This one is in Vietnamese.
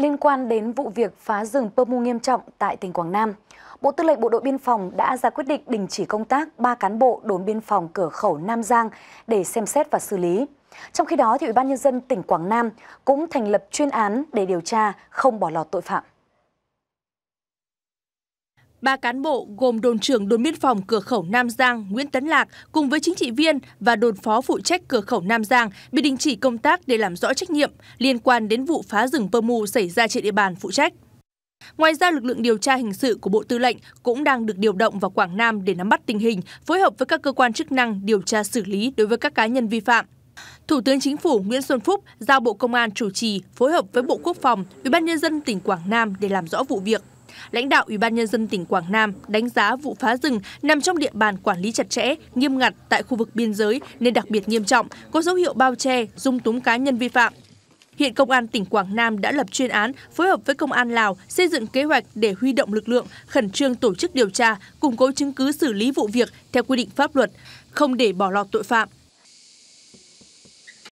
Liên quan đến vụ việc phá rừng pơ mu nghiêm trọng tại tỉnh Quảng Nam, Bộ Tư lệnh Bộ đội Biên phòng đã ra quyết định đình chỉ công tác 3 cán bộ đồn biên phòng cửa khẩu Nam Giang để xem xét và xử lý. Trong khi đó, thì Ủy ban Nhân dân tỉnh Quảng Nam cũng thành lập chuyên án để điều tra không bỏ lọt tội phạm. Ba cán bộ gồm đồn trưởng đồn biên phòng cửa khẩu Nam Giang Nguyễn Tấn Lạc cùng với chính trị viên và đồn phó phụ trách cửa khẩu Nam Giang bị đình chỉ công tác để làm rõ trách nhiệm liên quan đến vụ phá rừng pơ mù xảy ra trên địa bàn phụ trách. Ngoài ra, lực lượng điều tra hình sự của Bộ Tư lệnh cũng đang được điều động vào Quảng Nam để nắm bắt tình hình, phối hợp với các cơ quan chức năng điều tra xử lý đối với các cá nhân vi phạm. Thủ tướng Chính phủ Nguyễn Xuân Phúc giao Bộ Công an chủ trì phối hợp với Bộ Quốc phòng, Ủy ban nhân dân tỉnh Quảng Nam để làm rõ vụ việc. Lãnh đạo Ủy ban Nhân dân tỉnh Quảng Nam đánh giá vụ phá rừng nằm trong địa bàn quản lý chặt chẽ, nghiêm ngặt tại khu vực biên giới nên đặc biệt nghiêm trọng, có dấu hiệu bao che, dung túng cá nhân vi phạm. Hiện Công an tỉnh Quảng Nam đã lập chuyên án phối hợp với Công an Lào xây dựng kế hoạch để huy động lực lượng, khẩn trương tổ chức điều tra, củng cố chứng cứ xử lý vụ việc theo quy định pháp luật, không để bỏ lọt tội phạm.